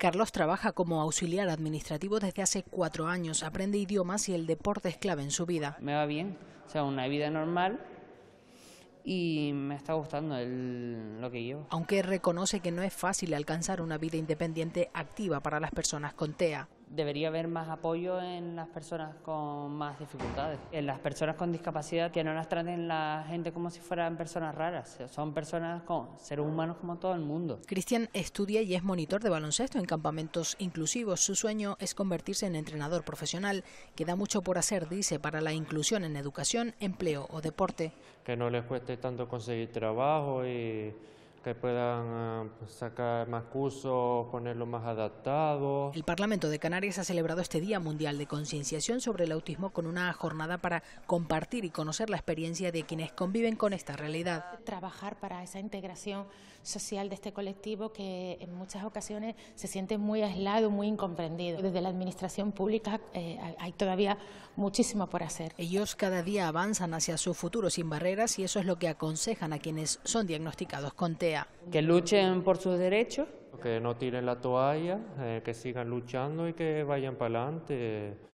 Carlos trabaja como auxiliar administrativo desde hace cuatro años, aprende idiomas y el deporte es clave en su vida. Me va bien, o sea, una vida normal, y me está gustando lo que llevo. Aunque reconoce que no es fácil alcanzar una vida independiente activa para las personas con TEA debería haber más apoyo en las personas con más dificultades, en las personas con discapacidad, que no las traten la gente como si fueran personas raras, son personas con seres humanos como todo el mundo. Cristian estudia y es monitor de baloncesto en campamentos inclusivos. Su sueño es convertirse en entrenador profesional. ...que da mucho por hacer, dice, para la inclusión en educación, empleo o deporte. Que no les cueste tanto conseguir trabajo y que puedan eh, pues, sacar más cursos, ponerlo más adaptado El Parlamento de Canarias ha celebrado este Día Mundial de Concienciación sobre el Autismo con una jornada para compartir y conocer la experiencia de quienes conviven con esta realidad. Trabajar para esa integración social de este colectivo que en muchas ocasiones se siente muy aislado, muy incomprendido. Desde la administración pública eh, hay todavía muchísimo por hacer. Ellos cada día avanzan hacia su futuro sin barreras y eso es lo que aconsejan a quienes son diagnosticados con T. Que luchen por sus derechos. Que no tiren la toalla, eh, que sigan luchando y que vayan para adelante.